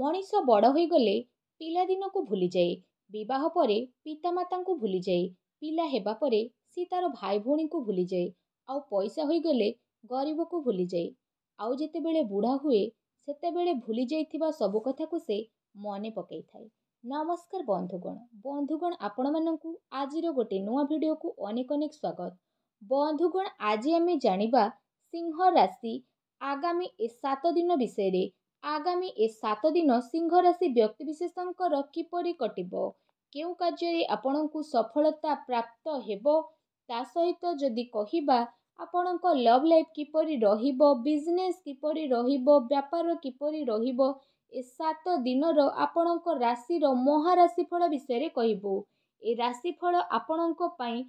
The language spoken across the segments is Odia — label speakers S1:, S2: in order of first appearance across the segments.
S1: ମଣିଷ ବଡ଼ ହୋଇଗଲେ ପିଲାଦିନକୁ ଭୁଲିଯାଏ ବିବାହ ପରେ ପିତାମାତାଙ୍କୁ ଭୁଲିଯାଏ ପିଲା ହେବା ପରେ ସେ ତାର ଭାଇ ଭଉଣୀଙ୍କୁ ଭୁଲିଯାଏ ଆଉ ପଇସା ହୋଇଗଲେ ଗରିବକୁ ଭୁଲିଯାଏ ଆଉ ଯେତେବେଳେ ବୁଢ଼ା ହୁଏ ସେତେବେଳେ ଭୁଲିଯାଇଥିବା ସବୁ କଥାକୁ ସେ ମନେ ପକାଇଥାଏ ନମସ୍କାର ବନ୍ଧୁଗଣ ବନ୍ଧୁଗଣ ଆପଣମାନଙ୍କୁ ଆଜିର ଗୋଟିଏ ନୂଆ ଭିଡ଼ିଓକୁ ଅନେକ ଅନେକ ସ୍ୱାଗତ ବନ୍ଧୁଗଣ ଆଜି ଆମେ ଜାଣିବା ସିଂହ ରାଶି ଆଗାମୀ ଏ ସାତ ଦିନ ବିଷୟରେ ଆଗାମୀ ଏ ସାତ ଦିନ ସିଂହ ରାଶି ବ୍ୟକ୍ତିବିଶେଷଙ୍କର କିପରି କଟିବ କେଉଁ କାର୍ଯ୍ୟରେ ଆପଣଙ୍କୁ ସଫଳତା ପ୍ରାପ୍ତ ହେବ ତା ସହିତ ଯଦି କହିବା ଆପଣଙ୍କ ଲଭ୍ ଲାଇଫ୍ କିପରି ରହିବ ବିଜନେସ୍ କିପରି ରହିବ ବ୍ୟାପାର କିପରି ରହିବ ଏ ସାତ ଦିନର ଆପଣଙ୍କ ରାଶିର ମହାରାଶିଫଳ ବିଷୟରେ କହିବୁ ଏ ରାଶିଫଳ ଆପଣଙ୍କ ପାଇଁ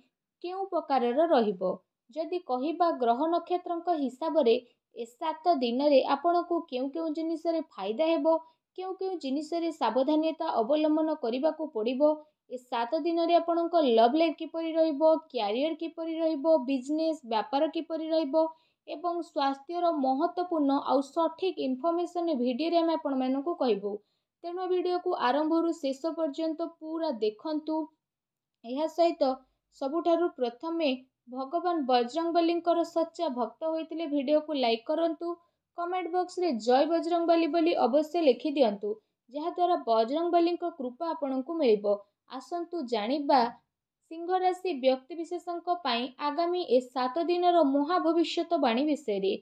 S1: କେଉଁ ପ୍ରକାରର ରହିବ ଯଦି କହିବା ଗ୍ରହ ନକ୍ଷତ୍ରଙ୍କ ହିସାବରେ ଏ ସାତ ଦିନରେ ଆପଣଙ୍କୁ କେଉଁ କେଉଁ ଜିନିଷରେ ଫାଇଦା ହେବ କେଉଁ କେଉଁ ଜିନିଷରେ ସାବଧାନତା ଅବଲମ୍ବନ କରିବାକୁ ପଡ଼ିବ ଏ ସାତ ଦିନରେ ଆପଣଙ୍କ ଲଭ୍ ଲାଇଫ୍ କିପରି ରହିବ କ୍ୟାରିୟର କିପରି ରହିବ ବିଜନେସ୍ ବ୍ୟାପାର କିପରି ରହିବ ଏବଂ ସ୍ୱାସ୍ଥ୍ୟର ମହତ୍ତ୍ୱପୂର୍ଣ୍ଣ ଆଉ ସଠିକ୍ ଇନଫର୍ମେସନ୍ ଭିଡ଼ିଓରେ ଆମେ ଆପଣମାନଙ୍କୁ କହିବୁ ତେଣୁ ଭିଡ଼ିଓକୁ ଆରମ୍ଭରୁ ଶେଷ ପର୍ଯ୍ୟନ୍ତ ପୁରା ଦେଖନ୍ତୁ ଏହା ସହିତ ସବୁଠାରୁ ପ୍ରଥମେ ଭଗବାନ ବଜରଙ୍ଗ ସଚ୍ଚା ଭକ୍ତ ହୋଇଥିଲେ ଭିଡ଼ିଓକୁ ଲାଇକ୍ କରନ୍ତୁ କମେଣ୍ଟ ବକ୍ସରେ ଜୟ ବଜରଙ୍ଗ ବୋଲି ଅବଶ୍ୟ ଲେଖି ଦିଅନ୍ତୁ ଯାହାଦ୍ୱାରା ବଜରଙ୍ଗ କୃପା ଆପଣଙ୍କୁ ମିଳିବ ଆସନ୍ତୁ ଜାଣିବା ସିଂହରାଶି ବ୍ୟକ୍ତିବିଶେଷଙ୍କ ପାଇଁ ଆଗାମୀ ଏ ସାତ ଦିନର ମହା ଭବିଷ୍ୟତ ବାଣୀ ବିଷୟରେ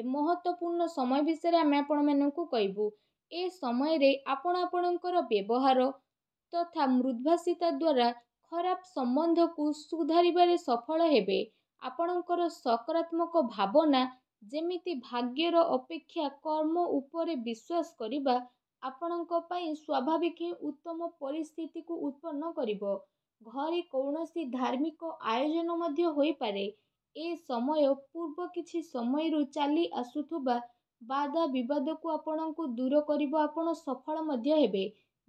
S1: ଏ ମହତ୍ଵପୂର୍ଣ୍ଣ ସମୟ ବିଷୟରେ ଆମେ ଆପଣମାନଙ୍କୁ କହିବୁ ଏ ସମୟରେ ଆପଣ ଆପଣଙ୍କର ବ୍ୟବହାର ତଥା ମୃଦ୍ଭାଷିତା ଦ୍ୱାରା ଖରାପ ସମ୍ବନ୍ଧକୁ ସୁଧାରିବାରେ ସଫଳ ହେବେ ଆପଣଙ୍କର ସକାରାତ୍ମକ ଭାବନା ଯେମିତି ଭାଗ୍ୟର ଅପେକ୍ଷା କର୍ମ ଉପରେ ବିଶ୍ୱାସ କରିବା ଆପଣଙ୍କ ପାଇଁ ସ୍ୱାଭାବିକ ଉତ୍ତମ ପରିସ୍ଥିତିକୁ ଉତ୍ପନ୍ନ କରିବ ଘରେ କୌଣସି ଧାର୍ମିକ ଆୟୋଜନ ମଧ୍ୟ ହୋଇପାରେ ଏ ସମୟ ପୂର୍ବ କିଛି ସମୟରୁ ଚାଲି ଆସୁଥିବା ବାଧା ବିବାଦକୁ ଆପଣଙ୍କୁ ଦୂର କରିବ ଆପଣ ସଫଳ ମଧ୍ୟ ହେବେ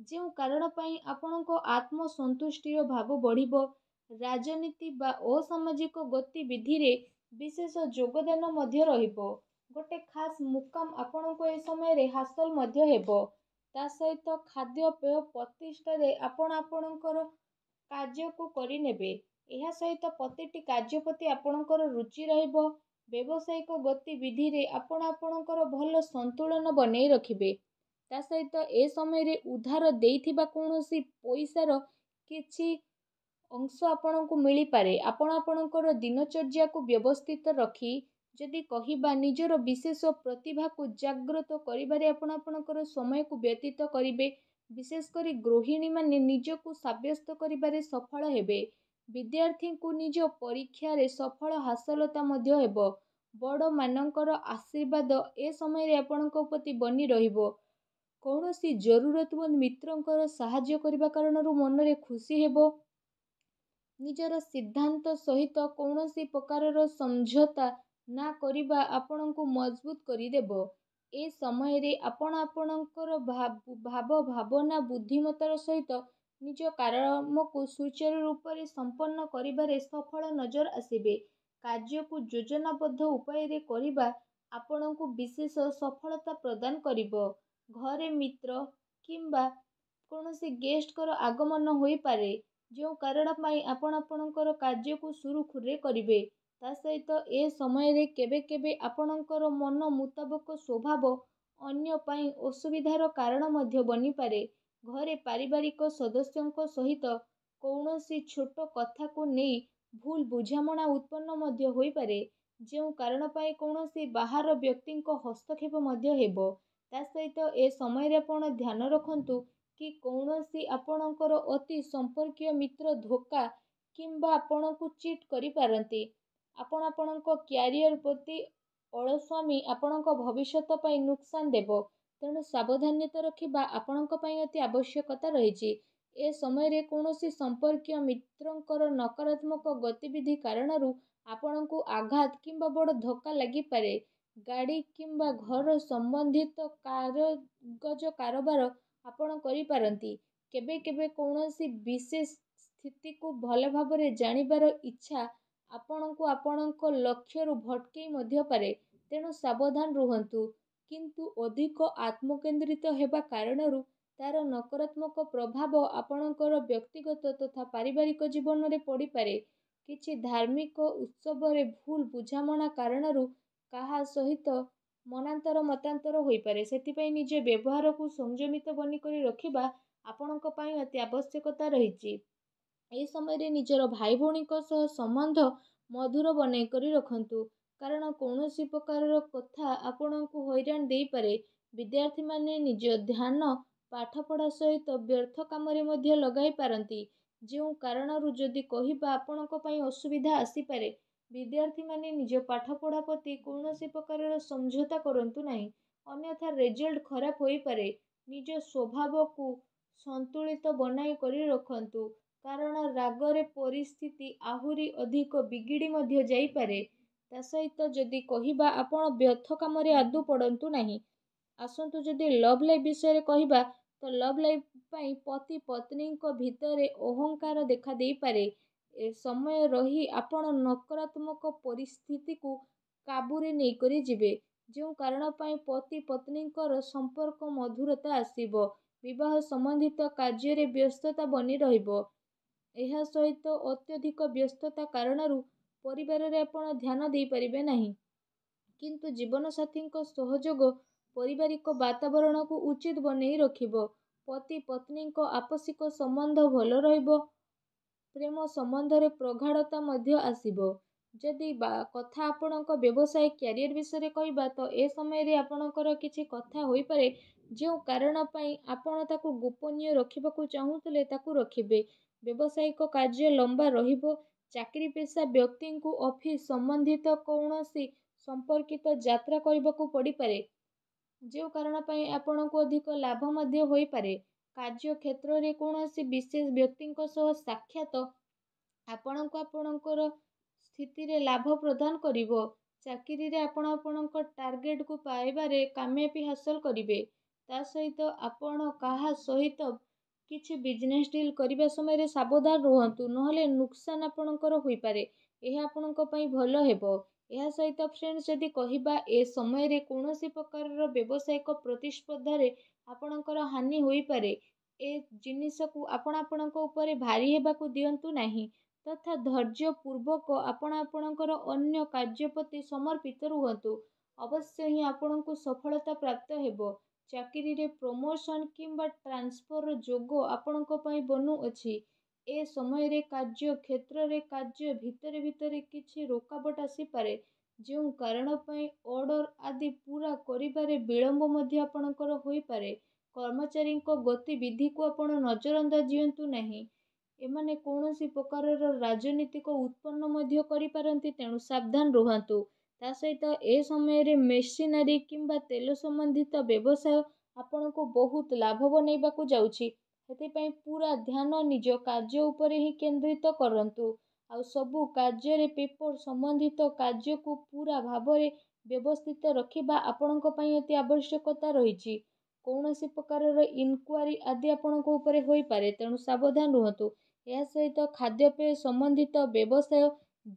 S1: ଯେଉଁ କାରଣ ପାଇଁ ଆପଣଙ୍କ ଆତ୍ମସନ୍ତୁଷ୍ଟିର ଭାବ ବଢ଼ିବ ରାଜନୀତି ବା ଅସାମାଜିକ ଗତିବିଧିରେ ବିଶେଷ ଯୋଗଦାନ ମଧ୍ୟ ରହିବ ଗୋଟେ ଖାସ୍ ମୁକାମ ଆପଣଙ୍କୁ ଏ ସମୟରେ ହାସଲ ମଧ୍ୟ ହେବ ତା ସହିତ ଖାଦ୍ୟପେୟ ପ୍ରତିଷ୍ଠାରେ ଆପଣ ଆପଣଙ୍କର କାର୍ଯ୍ୟକୁ କରିନେବେ ଏହା ସହିତ ପ୍ରତିଟି କାର୍ଯ୍ୟ ପ୍ରତି ଆପଣଙ୍କର ରୁଚି ରହିବ ବ୍ୟବସାୟିକ ଗତିବିଧିରେ ଆପଣ ଆପଣଙ୍କର ଭଲ ସନ୍ତୁଳନ ବନେଇ ରଖିବେ ତା ସହିତ ଏ ସମୟରେ ଉଦ୍ଧାର ଦେଇଥିବା କୌଣସି ପଇସାର କିଛି ଅଂଶ ଆପଣଙ୍କୁ ମିଳିପାରେ ଆପଣ ଆପଣଙ୍କର ଦିନଚର୍ଯ୍ୟାକୁ ବ୍ୟବସ୍ଥିତ ରଖି ଯଦି କହିବା ନିଜର ବିଶେଷ ପ୍ରତିଭାକୁ ଜାଗ୍ରତ କରିବାରେ ଆପଣ ଆପଣଙ୍କର ସମୟକୁ ବ୍ୟତୀତ କରିବେ ବିଶେଷ କରି ଗୃହିଣୀମାନେ ନିଜକୁ ସାବ୍ୟସ୍ତ କରିବାରେ ସଫଳ ହେବେ ବିଦ୍ୟାର୍ଥୀଙ୍କୁ ନିଜ ପରୀକ୍ଷାରେ ସଫଳ ହାସଲତା ମଧ୍ୟ ହେବ ବଡ଼ମାନଙ୍କର ଆଶୀର୍ବାଦ ଏ ସମୟରେ ଆପଣଙ୍କ ପ୍ରତି ବନି ରହିବ କୌଣସି ଜରୁରତମନ୍ଦ ମିତ୍ରଙ୍କର ସାହାଯ୍ୟ କରିବା କାରଣରୁ ମନରେ ଖୁସି ହେବ ନିଜର ସିଦ୍ଧାନ୍ତ ସହିତ କୌଣସି ପ୍ରକାରର ସମଝୋତା ନା କରିବା ଆପଣଙ୍କୁ ମଜବୁତ କରିଦେବ ଏ ସମୟରେ ଆପଣ ଆପଣଙ୍କର ଭାବ ଭାବନା ବୁଦ୍ଧିମତାର ସହିତ ନିଜ କାରଣକୁ ସୁଚାରୁ ରୂପରେ ସମ୍ପନ୍ନ କରିବାରେ ସଫଳ ନଜର ଆସିବେ କାର୍ଯ୍ୟକୁ ଯୋଜନାବଦ୍ଧ ଉପାୟରେ କରିବା ଆପଣଙ୍କୁ ବିଶେଷ ସଫଳତା ପ୍ରଦାନ କରିବ ଘରେ ମିତ୍ର କିମ୍ବା କୌଣସି ଗେଷ୍ଟଙ୍କର ଆଗମନ ହୋଇପାରେ ଯେଉଁ କାରଣ ପାଇଁ ଆପଣ ଆପଣଙ୍କର କାର୍ଯ୍ୟକୁ ସୁରୁଖୁରୁରେ କରିବେ ତା ସହିତ ଏ ସମୟରେ କେବେ କେବେ ଆପଣଙ୍କର ମନ ମୁତାବକ ସ୍ୱଭାବ ଅନ୍ୟ ପାଇଁ ଅସୁବିଧାର କାରଣ ମଧ୍ୟ ବନିପାରେ ଘରେ ପାରିବାରିକ ସଦସ୍ୟଙ୍କ ସହିତ କୌଣସି ଛୋଟ କଥାକୁ ନେଇ ଭୁଲ ବୁଝାମଣା ଉତ୍ପନ୍ନ ମଧ୍ୟ ହୋଇପାରେ ଯେଉଁ କାରଣ ପାଇଁ କୌଣସି ବାହାର ବ୍ୟକ୍ତିଙ୍କ ହସ୍ତକ୍ଷେପ ମଧ୍ୟ ହେବ ତା ସହିତ ଏ ସମୟରେ ଆପଣ ଧ୍ୟାନ ରଖନ୍ତୁ କି କୌଣସି ଆପଣଙ୍କର ଅତି ସମ୍ପର୍କୀୟ ମିତ୍ର ଧୋକା କିମ୍ବା ଆପଣଙ୍କୁ ଚିଟ୍ କରିପାରନ୍ତି ଆପଣ ଆପଣଙ୍କ କ୍ୟାରିୟର ପ୍ରତି ଅଳସ୍ୱାମୀ ଆପଣଙ୍କ ଭବିଷ୍ୟତ ପାଇଁ ନୁକସାନ ଦେବ ତେଣୁ ସାବଧାନତା ରଖିବା ଆପଣଙ୍କ ପାଇଁ ଅତି ଆବଶ୍ୟକତା ରହିଛି ଏ ସମୟରେ କୌଣସି ସମ୍ପର୍କୀୟ ମିତ୍ରଙ୍କର ନକାରାତ୍ମକ ଗତିବିଧି କାରଣରୁ ଆପଣଙ୍କୁ ଆଘାତ କିମ୍ବା ବଡ଼ ଧକ୍କା ଲାଗିପାରେ ଗାଡ଼ି କିମ୍ବା ଘର ସମ୍ବନ୍ଧିତ କାଗଜ କାରବାର ଆପଣ କରିପାରନ୍ତି କେବେ କେବେ କୌଣସି ବିଶେଷ ସ୍ଥିତିକୁ ଭଲ ଭାବରେ ଜାଣିବାର ଇଚ୍ଛା ଆପଣଙ୍କୁ ଆପଣଙ୍କ ଲକ୍ଷ୍ୟରୁ ଭଟକେଇ ମଧ୍ୟ ପାରେ ତେଣୁ ସାବଧାନ ରୁହନ୍ତୁ କିନ୍ତୁ ଅଧିକ ଆତ୍ମକେନ୍ଦ୍ରିତ ହେବା କାରଣରୁ ତା'ର ନକାରାତ୍ମକ ପ୍ରଭାବ ଆପଣଙ୍କର ବ୍ୟକ୍ତିଗତ ତଥା ପାରିବାରିକ ଜୀବନରେ ପଡ଼ିପାରେ କିଛି ଧାର୍ମିକ ଉତ୍ସବରେ ଭୁଲ ବୁଝାମଣା କାରଣରୁ କାହା ସହିତ ମନାନ୍ତର ମତାନ୍ତର ହୋଇପାରେ ସେଥିପାଇଁ ନିଜ ବ୍ୟବହାରକୁ ସଂଯମିତ ବନିକରି ରଖିବା ଆପଣଙ୍କ ପାଇଁ ଅତି ଆବଶ୍ୟକତା ରହିଛି ଏହି ସମୟରେ ନିଜର ଭାଇ ଭଉଣୀଙ୍କ ସହ ସମ୍ବନ୍ଧ ମଧୁର ବନେଇକରି ରଖନ୍ତୁ କାରଣ କୌଣସି ପ୍ରକାରର କଥା ଆପଣଙ୍କୁ ହଇରାଣ ଦେଇପାରେ ବିଦ୍ୟାର୍ଥୀମାନେ ନିଜ ଧ୍ୟାନ ପାଠପଢ଼ା ସହିତ ବ୍ୟର୍ଥ କାମରେ ମଧ୍ୟ ଲଗାଇ ପାରନ୍ତି ଯେଉଁ କାରଣରୁ ଯଦି କହିବା ଆପଣଙ୍କ ପାଇଁ ଅସୁବିଧା ଆସିପାରେ ବିଦ୍ୟାର୍ଥୀମାନେ ନିଜ ପାଠପଢ଼ା ପ୍ରତି କୌଣସି ପ୍ରକାରର ସମଝୋତା କରନ୍ତୁ ନାହିଁ ଅନ୍ୟଥା ରେଜଲ୍ଟ ଖରାପ ହୋଇପାରେ ନିଜ ସ୍ୱଭାବକୁ ସନ୍ତୁଳିତ ବନାଇ କରି ରଖନ୍ତୁ କାରଣ ରାଗରେ ପରିସ୍ଥିତି ଆହୁରି ଅଧିକ ବିଗିଡ଼ି ମଧ୍ୟ ଯାଇପାରେ ତା ସହିତ ଯଦି କହିବା ଆପଣ ବ୍ୟର୍ଥ କାମରେ ଆଦୌ ପଡ଼ନ୍ତୁ ନାହିଁ ଆସନ୍ତୁ ଯଦି ଲଭ୍ ଲାଇଫ୍ ବିଷୟରେ କହିବା ତ ଲଭ୍ ଲାଇଫ୍ ପାଇଁ ପତି ପତ୍ନୀଙ୍କ ଭିତରେ ଅହଂକାର ଦେଖା ଦେଇପାରେ ସମୟ ରହି ଆପଣ ନକାରାତ୍ମକ ପରିସ୍ଥିତିକୁ କାବୁରେ ନେଇକରି ଯିବେ ଯେଉଁ କାରଣ ପାଇଁ ପତି ପତ୍ନୀଙ୍କର ସମ୍ପର୍କ ମଧୁରତା ଆସିବ ବିବାହ ସମ୍ବନ୍ଧିତ କାର୍ଯ୍ୟରେ ବ୍ୟସ୍ତତା ବନି ରହିବ ଏହା ସହିତ ଅତ୍ୟଧିକ ବ୍ୟସ୍ତତା କାରଣରୁ ପରିବାରରେ ଆପଣ ଧ୍ୟାନ ଦେଇପାରିବେ ନାହିଁ କିନ୍ତୁ ଜୀବନସାଥୀଙ୍କ ସହଯୋଗ ପାରିବାରିକ ବାତାବରଣକୁ ଉଚିତ ବନେଇ ରଖିବ ପତି ପତ୍ନୀଙ୍କ ଆପସିକ ସମ୍ବନ୍ଧ ଭଲ ରହିବ ପ୍ରେମ ସମ୍ବନ୍ଧରେ ପ୍ରଗାଢ଼ତା ମଧ୍ୟ ଆସିବ ଯଦି ବା କଥା ଆପଣଙ୍କ ବ୍ୟବସାୟ କ୍ୟାରିୟର ବିଷୟରେ କହିବା ତ ଏ ସମୟରେ ଆପଣଙ୍କର କିଛି କଥା ହୋଇପାରେ ଯେଉଁ କାରଣ ପାଇଁ ଆପଣ ତାକୁ ଗୋପନୀୟ ରଖିବାକୁ ଚାହୁଁଥିଲେ ତାକୁ ରଖିବେ ବ୍ୟବସାୟିକ କାର୍ଯ୍ୟ ଲମ୍ବା ରହିବ ଚାକିରି ପେସା ବ୍ୟକ୍ତିଙ୍କୁ ଅଫିସ୍ ସମ୍ବନ୍ଧିତ କୌଣସି ସମ୍ପର୍କିତ ଯାତ୍ରା କରିବାକୁ ପଡ଼ିପାରେ ଯେଉଁ କାରଣ ପାଇଁ ଆପଣଙ୍କୁ ଅଧିକ ଲାଭ ମଧ୍ୟ ହୋଇପାରେ କାର୍ଯ୍ୟକ୍ଷେତ୍ରରେ କୌଣସି ବିଶେଷ ବ୍ୟକ୍ତିଙ୍କ ସହ ସାକ୍ଷାତ ଆପଣଙ୍କୁ ଆପଣଙ୍କର ସ୍ଥିତିରେ ଲାଭ ପ୍ରଦାନ କରିବ ଚାକିରିରେ ଆପଣ ଆପଣଙ୍କ ଟାର୍ଗେଟ୍କୁ ପାଇବାରେ କାମୟାବି ହାସଲ କରିବେ ତା ସହିତ ଆପଣ କାହା ସହିତ କିଛି ବିଜନେସ୍ ଡିଲ୍ କରିବା ସମୟରେ ସାବଧାନ ରୁହନ୍ତୁ ନହେଲେ ନୁକସାନ ଆପଣଙ୍କର ହୋଇପାରେ ଏହା ଆପଣଙ୍କ ପାଇଁ ଭଲ ହେବ ଏହା ସହିତ ଫ୍ରେଣ୍ଡସ୍ ଯଦି କହିବା ଏ ସମୟରେ କୌଣସି ପ୍ରକାରର ବ୍ୟବସାୟିକ ପ୍ରତିସ୍ପର୍ଦ୍ଧାରେ ଆପଣଙ୍କର ହାନି ହୋଇପାରେ ଏ ଜିନିଷକୁ ଆପଣ ଆପଣଙ୍କ ଉପରେ ଭାରି ହେବାକୁ ଦିଅନ୍ତୁ ନାହିଁ ତଥା ଧୈର୍ଯ୍ୟ ପୂର୍ବକ ଆପଣ ଆପଣଙ୍କର ଅନ୍ୟ କାର୍ଯ୍ୟ ପ୍ରତି ସମର୍ପିତ ରୁହନ୍ତୁ ଅବଶ୍ୟ ହିଁ ଆପଣଙ୍କୁ ସଫଳତା ପ୍ରାପ୍ତ ହେବ ଚାକିରିରେ ପ୍ରମୋସନ୍ କିମ୍ବା ଟ୍ରାନ୍ସଫର୍ର ଯୋଗ ଆପଣଙ୍କ ପାଇଁ ବନୁଅଛି ଏ ସମୟରେ କାର୍ଯ୍ୟ କ୍ଷେତ୍ରରେ କାର୍ଯ୍ୟ ଭିତରେ ଭିତରେ କିଛି ରୋକାବଟ ଆସିପାରେ ଯେଉଁ କାରଣ ପାଇଁ ଅର୍ଡ଼ର ଆଦି ପୁରା କରିବାରେ ବିଳମ୍ବ ମଧ୍ୟ ଆପଣଙ୍କର ହୋଇପାରେ କର୍ମଚାରୀଙ୍କ ଗତିବିଧିକୁ ଆପଣ ନଜରଅନ୍ଦାଜ ଦିଅନ୍ତୁ ନାହିଁ ଏମାନେ କୌଣସି ପ୍ରକାରର ରାଜନୈତିକ ଉତ୍ପନ୍ନ ମଧ୍ୟ କରିପାରନ୍ତି ତେଣୁ ସାବଧାନ ରୁହନ୍ତୁ ତା ସହିତ ଏ ସମୟରେ ମେସିନାରୀ କିମ୍ବା ତେଲ ସମ୍ବନ୍ଧିତ ବ୍ୟବସାୟ ଆପଣଙ୍କୁ ବହୁତ ଲାଭ ବନେଇବାକୁ ଯାଉଛି ସେଥିପାଇଁ ପୁରା ଧ୍ୟାନ ନିଜ କାର୍ଯ୍ୟ ଉପରେ ହିଁ କେନ୍ଦ୍ରିତ କରନ୍ତୁ ଆଉ ସବୁ କାର୍ଯ୍ୟରେ ପେପର ସମ୍ବନ୍ଧିତ କାର୍ଯ୍ୟକୁ ପୁରା ଭାବରେ ବ୍ୟବସ୍ଥିତ ରଖିବା ଆପଣଙ୍କ ପାଇଁ ଅତି ଆବଶ୍ୟକତା ରହିଛି କୌଣସି ପ୍ରକାରର ଇନକ୍ୱାରି ଆଦି ଆପଣଙ୍କ ଉପରେ ହୋଇପାରେ ତେଣୁ ସାବଧାନ ରୁହନ୍ତୁ ଏହା ସହିତ ଖାଦ୍ୟପେୟ ସମ୍ବନ୍ଧିତ ବ୍ୟବସାୟ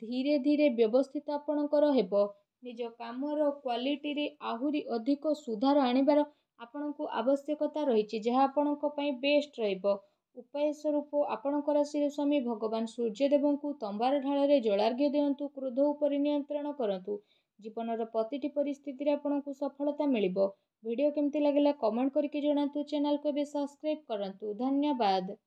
S1: ଧୀରେ ଧୀରେ ବ୍ୟବସ୍ଥିତ ଆପଣଙ୍କର ହେବ ନିଜ କାମର କ୍ୱାଲିଟିରେ ଆହୁରି ଅଧିକ ସୁଧାର ଆଣିବାର ଆପଣଙ୍କୁ ଆବଶ୍ୟକତା ରହିଛି ଯାହା ଆପଣଙ୍କ ପାଇଁ ବେଷ୍ଟ ରହିବ ଉପାୟ ସ୍ୱରୂପ ଆପଣଙ୍କ ରାଶିର ସ୍ୱାମୀ ଭଗବାନ ସୂର୍ଯ୍ୟଦେବଙ୍କୁ ତମ୍ବାର ଢାଳରେ ଜଳାର୍ଘ୍ୟ ଦିଅନ୍ତୁ କ୍ରୋଧ ଉପରେ ନିୟନ୍ତ୍ରଣ କରନ୍ତୁ ଜୀବନର ପ୍ରତିଟି ପରିସ୍ଥିତିରେ ଆପଣଙ୍କୁ ସଫଳତା ମିଳିବ ଭିଡ଼ିଓ କେମିତି ଲାଗିଲା କମେଣ୍ଟ କରିକି ଜଣାନ୍ତୁ ଚ୍ୟାନେଲକୁ ଏବେ ସବସ୍କ୍ରାଇବ୍ କରନ୍ତୁ ଧନ୍ୟବାଦ